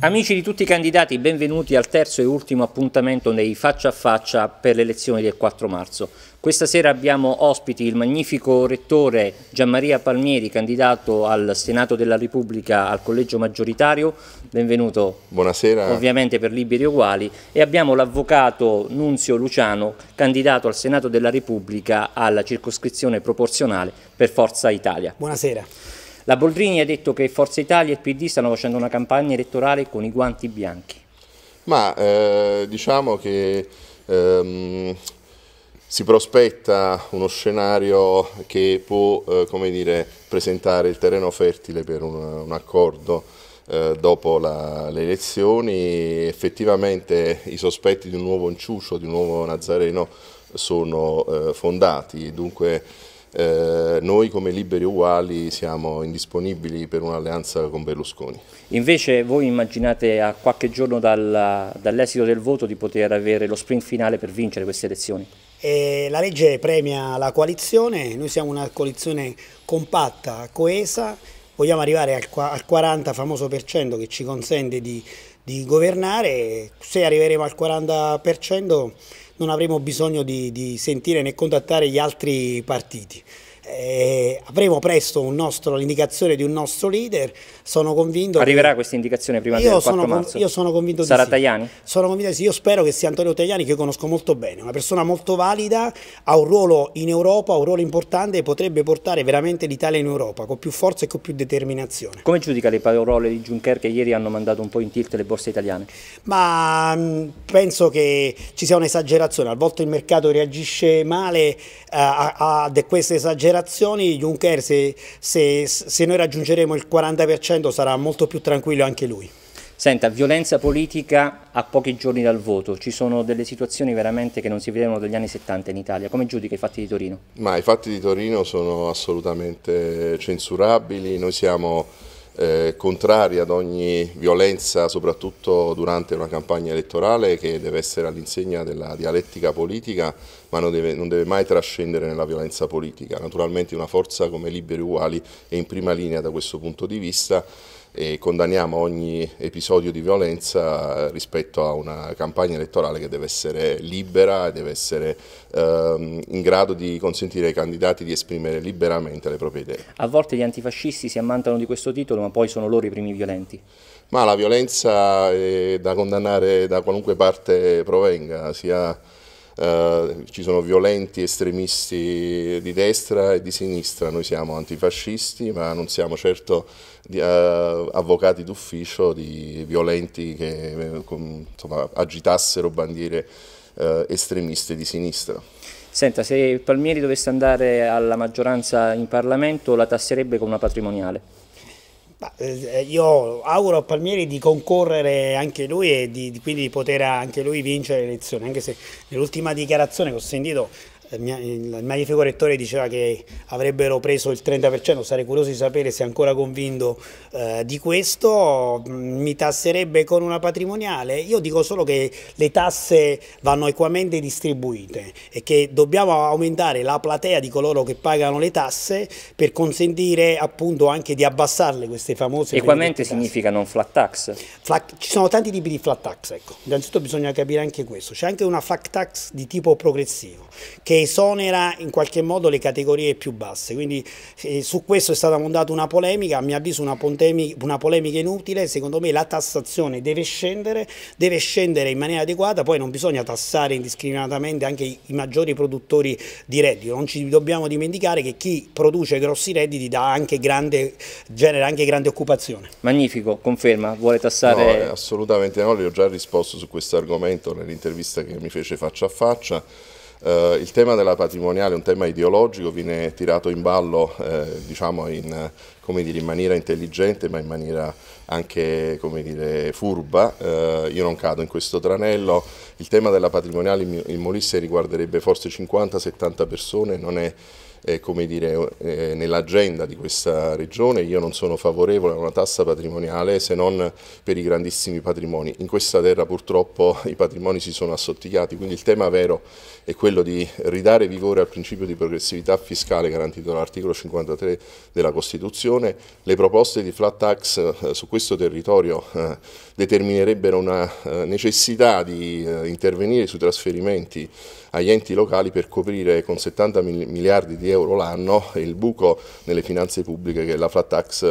Amici di tutti i candidati, benvenuti al terzo e ultimo appuntamento nei faccia a faccia per le elezioni del 4 marzo. Questa sera abbiamo ospiti il magnifico rettore Gianmaria Palmieri, candidato al Senato della Repubblica al collegio maggioritario. Benvenuto. Buonasera. Ovviamente per Liberi Uguali. E abbiamo l'avvocato Nunzio Luciano, candidato al Senato della Repubblica alla circoscrizione proporzionale per Forza Italia. Buonasera. La Boldrini ha detto che Forza Italia e il PD stanno facendo una campagna elettorale con i guanti bianchi. Ma eh, diciamo che ehm, si prospetta uno scenario che può eh, dire, presentare il terreno fertile per un, un accordo eh, dopo la, le elezioni. Effettivamente i sospetti di un nuovo inciucio, di un nuovo Nazareno sono eh, fondati. Dunque, eh, noi come Liberi Uguali siamo indisponibili per un'alleanza con Berlusconi. Invece voi immaginate a qualche giorno dal, dall'esito del voto di poter avere lo sprint finale per vincere queste elezioni? E eh, la legge premia la coalizione, noi siamo una coalizione compatta, coesa, vogliamo arrivare al, al 40 famoso per cento che ci consente di, di governare, se arriveremo al 40 non avremo bisogno di, di sentire né contattare gli altri partiti eh, avremo presto l'indicazione di un nostro leader. Sono convinto. Arriverà che... questa indicazione prima io del 4 sono, marzo? Io sono convinto Sarà di Tajani? Sì. Sono convinto di sì. Io spero che sia Antonio Tajani, che io conosco molto bene, una persona molto valida, ha un ruolo in Europa, ha un ruolo importante e potrebbe portare veramente l'Italia in Europa con più forza e con più determinazione. Come giudica le parole di Juncker che ieri hanno mandato un po' in tilt le borse italiane? Ma mh, mm, penso che ci sia un'esagerazione. A volte il mercato reagisce male uh, eh, a, a questa esagerazione relazioni Juncker, se, se, se noi raggiungeremo il 40% sarà molto più tranquillo anche lui. Senta, violenza politica a pochi giorni dal voto, ci sono delle situazioni veramente che non si vedevano dagli anni 70 in Italia, come giudica i fatti di Torino? Ma i fatti di Torino sono assolutamente censurabili, noi siamo eh, contraria ad ogni violenza, soprattutto durante una campagna elettorale che deve essere all'insegna della dialettica politica, ma non deve, non deve, mai trascendere nella violenza politica. Naturalmente una forza come Liberi Uguali è in prima linea da questo punto di vista e condanniamo ogni episodio di violenza eh, rispetto a una campagna elettorale che deve essere libera, e deve essere ehm, in grado di consentire ai candidati di esprimere liberamente le proprie idee. A volte gli antifascisti si ammantano di questo titolo ma poi sono loro i primi violenti. Ma la violenza è da condannare da qualunque parte provenga, sia eh, ci sono violenti estremisti di destra e di sinistra, noi siamo antifascisti ma non siamo certo di, eh, avvocati d'ufficio di violenti che eh, insomma, agitassero bandiere eh, estremiste di sinistra. Senta, se Palmieri dovesse andare alla maggioranza in Parlamento la tasserebbe con una patrimoniale? Eh, io auguro a Palmieri di concorrere anche lui e di, quindi di poter anche lui vincere le elezioni, anche se nell'ultima dichiarazione che ho sentito eh, il magnifico rettore diceva che avrebbero preso il 30%, sarei curioso di sapere se è ancora convinto eh, di questo, mm, mi tasserebbe con una patrimoniale, io dico solo che le tasse vanno equamente distribuite e che dobbiamo aumentare la platea di coloro che pagano le tasse per consentire appunto anche di abbassarle queste famose Equamente significa non flat tax? Flat, ci sono tanti tipi di flat tax, ecco. innanzitutto bisogna capire anche questo, c'è anche una flat tax di tipo progressivo che esonera in qualche modo le categorie più basse, quindi eh, su questo è stata montata una polemica, a mio avviso una, una polemica inutile, secondo me la tassazione deve scendere, deve scendere in maniera adeguata, poi non bisogna tassare indiscriminatamente anche i, i maggiori produttori di reddito, non ci dobbiamo dimenticare che chi produce grossi redditi anche grande, genera anche grande occupazione. Magnifico, conferma, vuole tassare? No, eh, assolutamente no, le ho già risposto su questo argomento nell'intervista che mi fece faccia a faccia. Eh, il tema della patrimoniale è un tema ideologico, viene tirato in ballo eh, diciamo in, dire, in, maniera intelligente ma in maniera anche dire, furba, eh, io non cado in questo tranello, il tema della patrimoniale in Molisse riguarderebbe forse 50-70 persone, non è eh, dire, eh, nell'agenda di questa regione. Io non sono favorevole a una tassa patrimoniale se non per i grandissimi patrimoni. In questa terra purtroppo i patrimoni si sono assottigliati, quindi il tema vero è quello di ridare vigore al principio di progressività fiscale garantito dall'articolo 53 della Costituzione. Le proposte di flat tax eh, su questo territorio eh, determinerebbero una eh, necessità di eh, intervenire sui trasferimenti agli enti locali per coprire con 70 miliardi di euro l'anno il buco nelle finanze pubbliche che la flat tax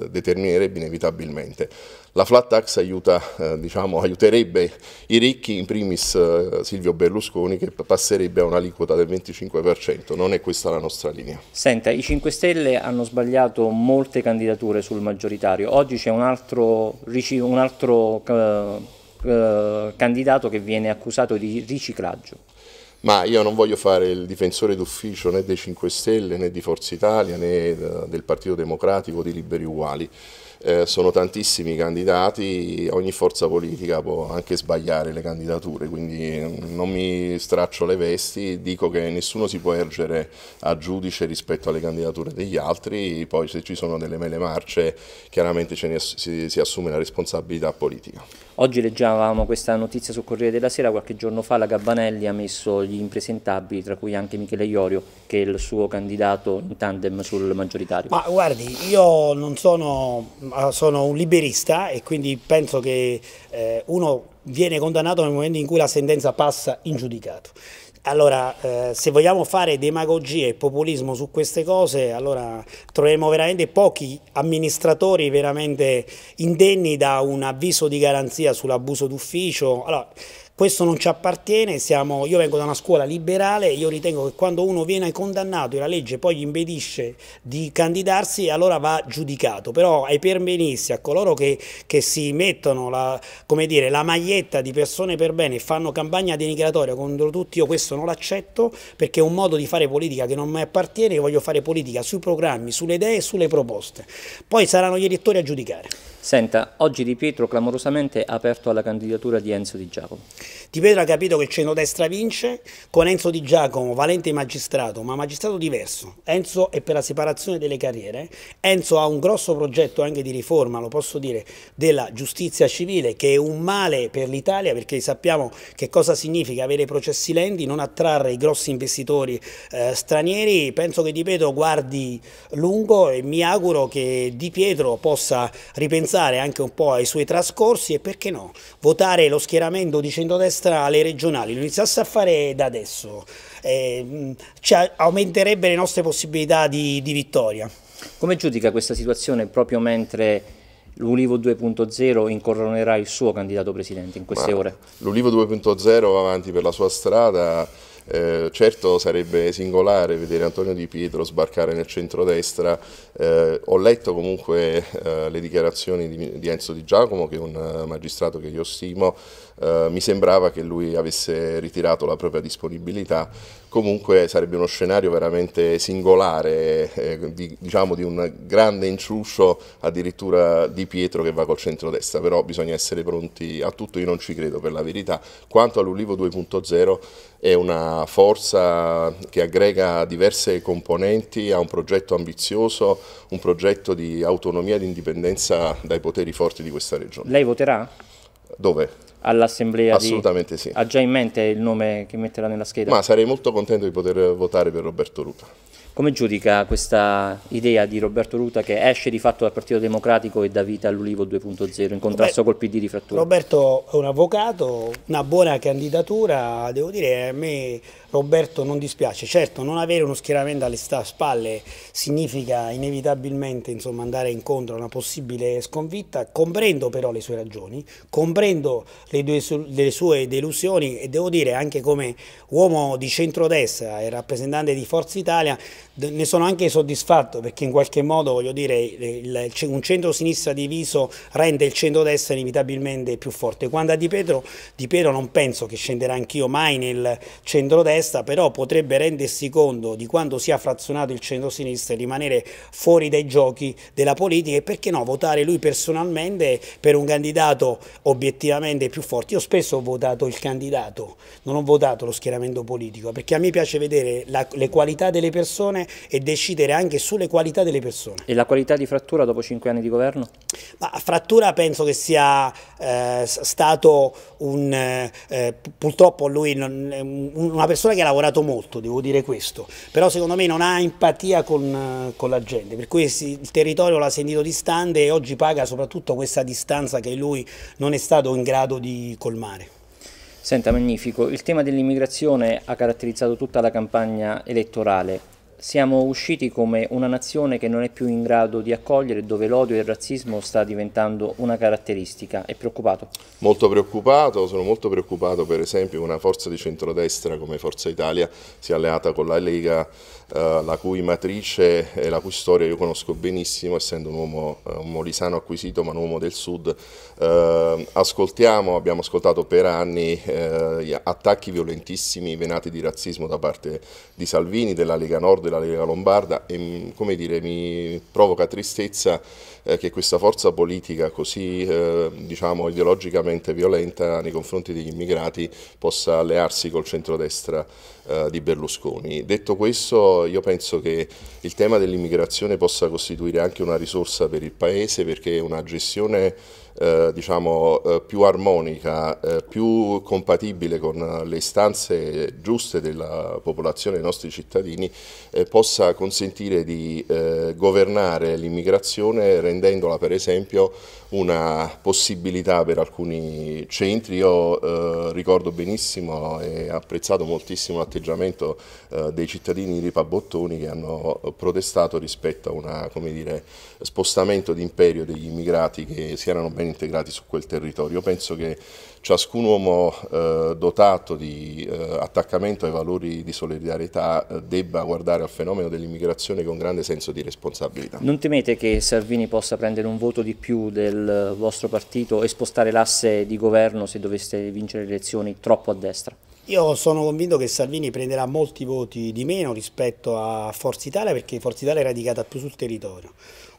eh, determinerebbe inevitabilmente. La flat tax aiuta, eh, diciamo, aiuterebbe i ricchi, in primis eh, Silvio Berlusconi, che passerebbe a un'aliquota del 25%. Non è questa la nostra linea. Senta, i 5 Stelle hanno sbagliato molte candidature sul maggioritario. Oggi c'è un altro, un altro eh, eh, candidato che viene accusato di riciclaggio. Ma io non voglio fare il difensore d'ufficio né dei 5 Stelle né di Forza Italia né eh, del Partito Democratico di Liberi Uguali eh, sono tantissimi i candidati, ogni forza politica può anche sbagliare le candidature, quindi mm, non mi straccio le vesti, dico che nessuno si può ergere a giudice rispetto alle candidature degli altri, poi se ci sono delle mele marce chiaramente ne, si, si assume la responsabilità politica. Oggi leggiamo questa notizia sul Corriere della Sera, qualche giorno fa la Gabbanelli ha messo gli impresentabili, tra cui anche Michele Iorio, che è il suo candidato in tandem sul maggioritario. Ma guardi, io non sono sono un liberista e quindi penso che eh, uno viene condannato nel momento in cui la sentenza passa in giudicato. Allora, eh, se vogliamo fare demagogia e populismo su queste cose, allora troveremo veramente pochi amministratori veramente indenni da un avviso di garanzia sull'abuso d'ufficio. Allora, questo non ci appartiene, siamo, io vengo da una scuola liberale, e io ritengo che quando uno viene condannato e la legge poi gli impedisce di candidarsi, allora va giudicato, però ai permenisti, a coloro che, che si mettono la, dire, la, maglietta di persone per bene e fanno campagna denigratoria contro tutti, io questo non l'accetto perché è un modo di fare politica che non mi appartiene, io voglio fare politica sui programmi, sulle idee e sulle proposte. Poi saranno gli elettori a giudicare. Senta, oggi Di Pietro clamorosamente ha aperto alla candidatura di Enzo Di Giacomo. Di Pedro ha capito che il centrodestra vince con Enzo Di Giacomo, valente magistrato, ma magistrato diverso. Enzo è per la separazione delle carriere, Enzo ha un grosso progetto anche di riforma, lo posso dire, della giustizia civile che è un male per l'Italia perché sappiamo che cosa significa avere processi lenti, non attrarre i grossi investitori eh, stranieri. Penso che Di Pedro guardi lungo e mi auguro che Di Pietro possa ripensare anche un po' ai suoi trascorsi e perché no, votare lo schieramento di centrodestra centrodestra alle regionali lo iniziasse a fare da adesso, eh, cioè, aumenterebbe le nostre possibilità di, di vittoria. Come giudica questa situazione proprio mentre l'Ulivo 2.0 incoronerà il suo candidato presidente in queste Ma ore? L'Ulivo 2.0 va avanti per la sua strada, eh, certo sarebbe singolare vedere Antonio Di Pietro sbarcare nel centrodestra, eh, ho letto comunque eh, le dichiarazioni di, di Enzo Di Giacomo che è un eh, magistrato che io stimo, eh, mi sembrava che lui avesse ritirato la propria disponibilità. Comunque sarebbe uno scenario veramente singolare, eh, di, diciamo di un grande inciuscio addirittura di Pietro che va col centro-destra, però bisogna essere pronti a tutto, io non ci credo per la verità. Quanto all'Ulivo 2.0 è una forza che aggrega diverse componenti, ha un progetto ambizioso, un progetto di autonomia e di indipendenza dai poteri forti di questa regione. Lei voterà? Dove? all'assemblea? Assolutamente di... sì. Ha già in mente il nome che metterà nella scheda? Ma sarei molto contento di poter votare per Roberto Luca. Come giudica questa idea di Roberto Ruta che esce di fatto dal Partito Democratico e dà vita all'Ulivo 2.0 in contrasto Roberto, col PD di frattura? Roberto è un avvocato, una buona candidatura, devo dire a me Roberto non dispiace, certo non avere uno schieramento alle spalle significa inevitabilmente insomma, andare incontro a una possibile sconfitta, comprendo però le sue ragioni, comprendo le, due, le sue delusioni e devo dire anche come uomo di centrodestra e rappresentante di Forza Italia ne sono anche soddisfatto perché in qualche modo, voglio dire, il, il, un centro-sinistra diviso rende il centro-destra inevitabilmente più forte. Quando a Di Pietro, Di Pedro non penso che scenderà anch'io mai nel centro-destra, però potrebbe rendersi conto di quanto sia frazionato il centro-sinistra e rimanere fuori dai giochi della politica e perché no votare lui personalmente per un candidato obiettivamente più forte. Io spesso ho votato il candidato, non ho votato lo schieramento politico perché a me piace vedere la, le qualità delle persone e decidere anche sulle qualità delle persone. E la qualità di Frattura dopo cinque anni di governo? Ma Frattura penso che sia eh, stato un, eh, purtroppo lui, non, una persona che ha lavorato molto, devo dire questo, però secondo me non ha empatia con, con la gente, per cui il territorio l'ha sentito distante e oggi paga soprattutto questa distanza che lui non è stato in grado di colmare. Senta, magnifico. Il tema dell'immigrazione ha caratterizzato tutta la campagna elettorale. Siamo usciti come una nazione che non è più in grado di accogliere dove l'odio e il razzismo sta diventando una caratteristica. È preoccupato? Molto preoccupato, sono molto preoccupato per esempio che una forza di centrodestra come Forza Italia sia alleata con la Lega eh, la cui matrice e la cui storia io conosco benissimo, essendo un uomo, eh, un molisano acquisito, ma un uomo del sud. Eh, ascoltiamo, abbiamo ascoltato per anni attacchi violentissimi venati di razzismo da parte di Salvini, della Lega Nord, della Lega Lombarda e mm, come dire, mi provoca tristezza che questa forza politica così diciamo, ideologicamente violenta nei confronti degli immigrati possa allearsi col centrodestra di Berlusconi. Detto questo io, penso che il tema dell'immigrazione possa costituire anche una risorsa per il Paese perché una gestione eh, diciamo, eh, più armonica, eh, più compatibile con le istanze giuste della popolazione, dei nostri cittadini, eh, possa consentire di eh, governare l'immigrazione rendendola per esempio una possibilità per alcuni centri. Io ricordo benissimo e apprezzato moltissimo l'atteggiamento dei cittadini di Pabottoni che hanno protestato rispetto a un spostamento d'imperio degli immigrati che si erano ben ben integrati su quel territorio. Io penso che ciascun uomo eh, dotato di eh, attaccamento ai valori di solidarietà eh, debba guardare al fenomeno dell'immigrazione con grande senso di responsabilità. Non temete che Salvini possa prendere un voto di più del vostro partito e spostare l'asse di governo se doveste vincere le elezioni troppo a destra? Io sono convinto che Salvini prenderà molti voti di meno rispetto a Forza Italia perché Forza Italia è radicata più sul territorio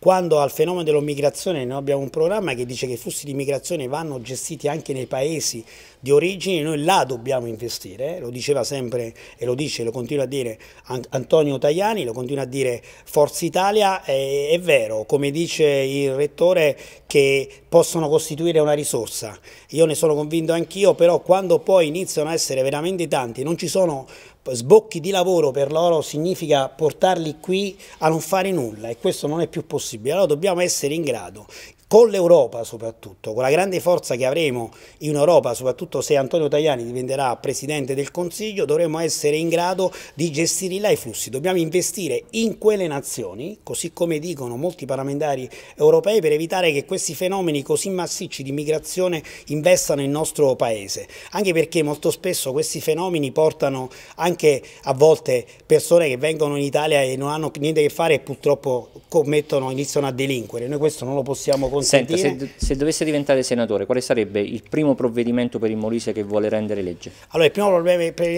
quando al fenomeno dell'immigrazione noi abbiamo un programma che dice che i flussi di immigrazione vanno gestiti anche nei paesi di origine, noi là dobbiamo investire, eh? lo diceva sempre e lo dice, e lo continua a dire Antonio Tajani, lo continua a dire Forza Italia, è, è vero, come dice il Rettore, che possono costituire una risorsa, io ne sono convinto anch'io, però quando poi iniziano a essere veramente tanti, non ci sono sbocchi di lavoro per loro significa portarli qui a non fare nulla e questo non è più possibile. Allora dobbiamo essere in grado con l'Europa soprattutto, con la grande forza che avremo in Europa, soprattutto se Antonio Tajani diventerà Presidente del Consiglio, dovremo essere in grado di gestire là i flussi. Dobbiamo investire in quelle nazioni, così come dicono molti parlamentari europei, per evitare che questi fenomeni così massicci di immigrazione investano il nostro Paese. Anche perché molto spesso questi fenomeni portano anche a volte persone che vengono in Italia e non hanno niente a che fare e purtroppo commettono, iniziano a delinquere. Noi questo non lo possiamo considerare consentire... Senta, se, se, dovesse diventare senatore, quale sarebbe il primo provvedimento per il Molise che vuole rendere legge? Allora, il primo problema per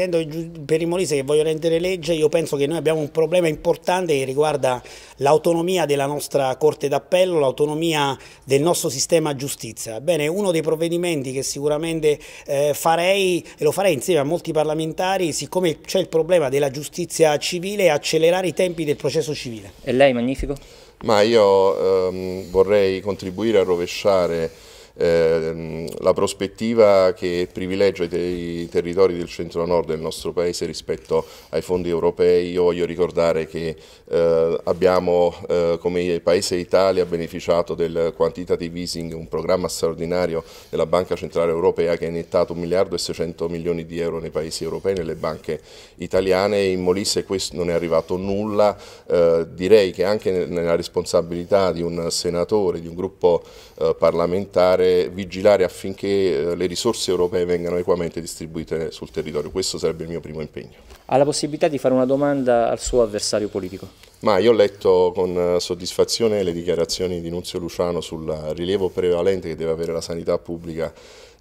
il Molise che voglio rendere legge, io penso che noi abbiamo un problema importante che riguarda l'autonomia della nostra Corte d'Appello, l'autonomia del nostro sistema giustizia. Bene, uno dei provvedimenti che sicuramente eh, farei, e lo farei insieme a molti parlamentari, siccome c'è il problema della giustizia civile, accelerare i tempi del processo civile. E lei, magnifico? ma io ehm, vorrei contribuire a rovesciare Ehm, la prospettiva che privilegia i, territori del centro-nord del nostro Paese rispetto ai fondi europei, io voglio ricordare che eh, abbiamo eh, come Paese Italia beneficiato del quantitative easing, un programma straordinario della Banca Centrale Europea che ha iniettato 1 miliardo e 600 milioni di euro nei paesi europei, nelle banche italiane, in Molise questo non è arrivato nulla, eh, direi che anche nella responsabilità di un senatore, di un gruppo eh, parlamentare fare, vigilare affinché eh, le risorse europee vengano equamente distribuite sul territorio. Questo sarebbe il mio primo impegno. Ha la possibilità di fare una domanda al suo avversario politico? Ma io ho letto con eh, soddisfazione le dichiarazioni di Nunzio Luciano sul rilievo prevalente che deve avere la sanità pubblica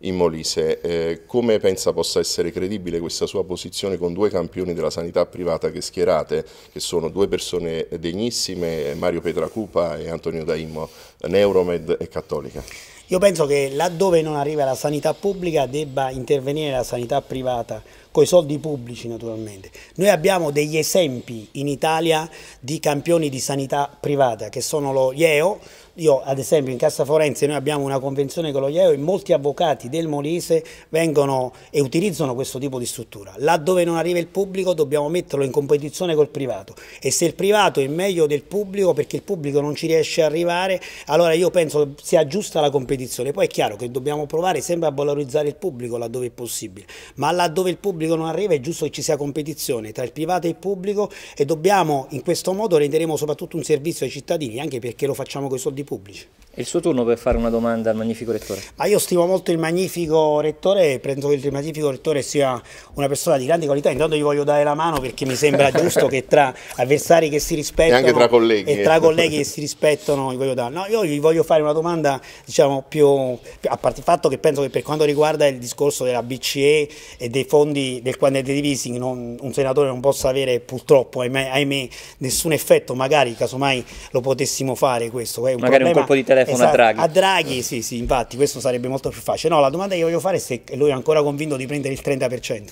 in Molise. Eh, come pensa possa essere credibile questa sua posizione con due campioni della sanità privata che schierate, che sono due persone degnissime, Mario Petracupa e Antonio Daimmo, Neuromed e Cattolica? Io penso che laddove non arriva la sanità pubblica debba intervenire la sanità privata, con i soldi pubblici naturalmente. Noi abbiamo degli esempi in Italia di campioni di sanità privata che sono lo IEO, io ad esempio in Cassa Forense noi abbiamo una convenzione con lo IEO e molti avvocati del Molise vengono e utilizzano questo tipo di struttura. Laddove non arriva il pubblico dobbiamo metterlo in competizione col privato e se il privato è meglio del pubblico perché il pubblico non ci riesce a arrivare allora io penso che sia giusta la competizione. Poi è chiaro che dobbiamo provare sempre a valorizzare il pubblico laddove è possibile, ma laddove il pubblico non arriva è giusto che ci sia competizione tra il privato e il pubblico e dobbiamo in questo modo renderemo soprattutto un servizio ai cittadini anche perché lo facciamo con i soldi pubblici. È il suo turno per fare una domanda al magnifico rettore. Ma ah, io stimo molto il magnifico rettore, penso che il magnifico rettore sia una persona di grande qualità, intanto gli voglio dare la mano perché mi sembra giusto che tra avversari che si rispettano e, anche tra colleghi, e tra colleghi che si rispettano gli voglio dare. No, io gli voglio fare una domanda, diciamo, più, più, a parte il fatto che penso che per quanto riguarda il discorso della BCE e dei fondi del quantitative easing, non, un senatore non possa avere purtroppo, ahimè, ahimè, nessun effetto, magari casomai lo potessimo fare questo, è un Ma magari un colpo di telefono esatto, a Draghi. A Draghi, sì, sì, infatti, questo sarebbe molto più facile. No, la domanda che io voglio fare è se lui è ancora convinto di prendere il 30%.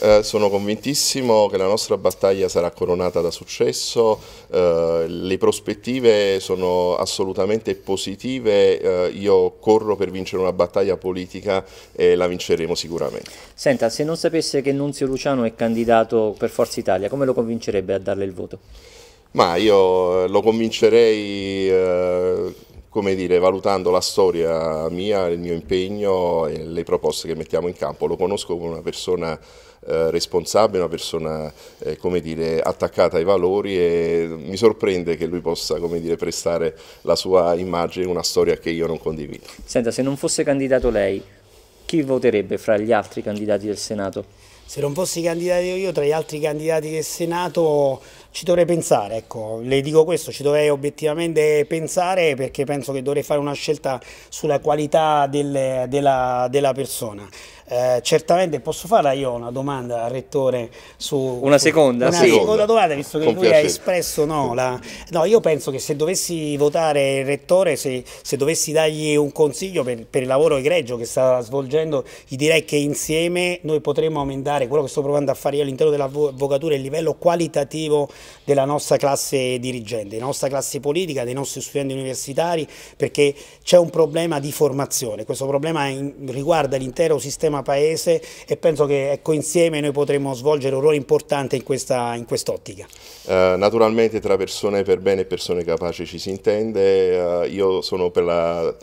Eh, sono convintissimo che la nostra battaglia sarà coronata da successo, eh, le prospettive sono assolutamente positive, eh, io corro per vincere una battaglia politica e la vinceremo sicuramente. Senta, se non sapesse che Nunzio Luciano è candidato per Forza Italia, come lo convincerebbe a darle il voto? Ma io eh, lo convincerei, eh, come dire, valutando la storia mia, il mio impegno e le proposte che mettiamo in campo. Lo conosco come una persona eh, responsabile, una persona, eh, come dire, attaccata ai valori e mi sorprende che lui possa, come dire, prestare la sua immagine in una storia che io non condivido. Senta, se non fosse candidato lei, chi voterebbe fra gli altri candidati del Senato? se non fossi candidato io tra gli altri candidati del Senato ci dovrei pensare, ecco, le dico questo, ci dovrei obiettivamente pensare perché penso che dovrei fare una scelta sulla qualità del, della, della, persona. Eh, certamente posso farla io una domanda al Rettore su... Una seconda? Una seconda, seconda domanda, visto che Con lui piacere. ha espresso no, la, no, io penso che se dovessi votare il Rettore, se, se dovessi dargli un consiglio per, per il lavoro egregio che sta svolgendo, gli direi che insieme noi potremmo aumentare migliorare quello che sto provando a fare io all'interno dell'avvocatura è il livello qualitativo della nostra classe dirigente, della nostra classe politica, dei nostri studenti universitari, perché c'è un problema di formazione, questo problema riguarda l'intero sistema paese e penso che ecco, insieme noi potremo svolgere un ruolo importante in questa in quest'ottica. Uh, naturalmente tra persone per bene e persone capaci ci si intende, uh, io sono per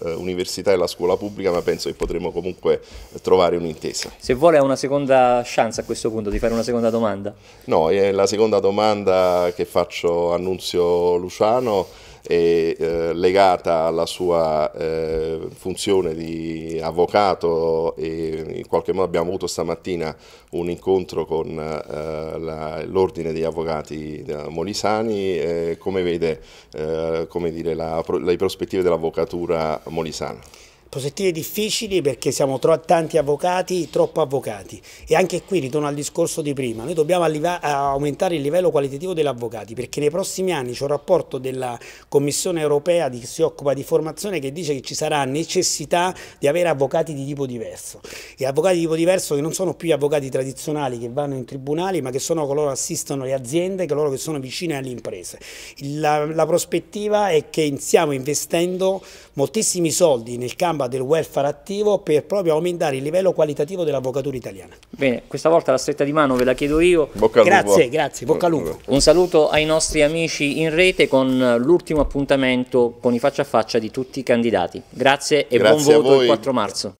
l'università eh, uh, e la scuola pubblica ma penso che potremo comunque trovare un'intesa. Se vuole una seconda chance chance a questo punto di fare una seconda domanda. No, è la seconda domanda che faccio a Nunzio Luciano è eh, legata alla sua eh, funzione di avvocato e in qualche modo abbiamo avuto stamattina un incontro con eh, l'ordine degli avvocati molisani, come vede eh, come dire, la, le prospettive dell'avvocatura molisana? prospettive difficili perché siamo tro tanti avvocati, troppo avvocati e anche qui ritorno al discorso di prima, noi dobbiamo aumentare il livello qualitativo degli avvocati perché nei prossimi anni c'è un rapporto della Commissione europea che si occupa di formazione che dice che ci sarà necessità di avere avvocati di tipo diverso e avvocati di tipo diverso che non sono più gli avvocati tradizionali che vanno in tribunali ma che sono coloro che assistono le aziende, coloro che sono vicine alle imprese. La, la prospettiva è che stiamo investendo moltissimi soldi nel campo gamba del welfare attivo per proprio aumentare il livello qualitativo dell'avvocatura italiana. Bene, questa volta la stretta di mano ve la chiedo io. Bocca al grazie, lupo. grazie, bocca al lupo. Un saluto ai nostri amici in rete con l'ultimo appuntamento con i faccia a faccia di tutti i candidati. Grazie e grazie buon voto il 4 marzo.